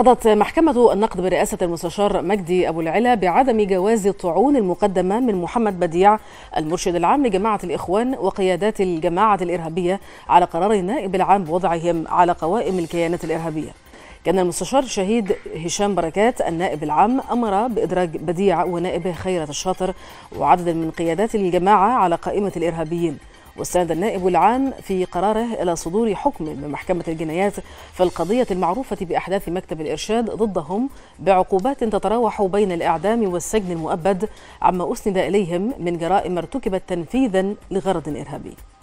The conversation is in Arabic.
قضت محكمة النقد برئاسة المستشار مجدي أبو العلا بعدم جواز الطعون المقدمة من محمد بديع المرشد العام لجماعة الإخوان وقيادات الجماعة الإرهابية على قرار النائب العام بوضعهم على قوائم الكيانات الإرهابية كان المستشار شهيد هشام بركات النائب العام أمر بإدراج بديع ونائبه خيرة الشاطر وعدد من قيادات الجماعة على قائمة الإرهابيين واستند النائب العام في قراره إلى صدور حكم من محكمة الجنايات في القضية المعروفة بأحداث مكتب الإرشاد ضدهم بعقوبات تتراوح بين الإعدام والسجن المؤبد عما أسند إليهم من جرائم ارتكبت تنفيذا لغرض إرهابي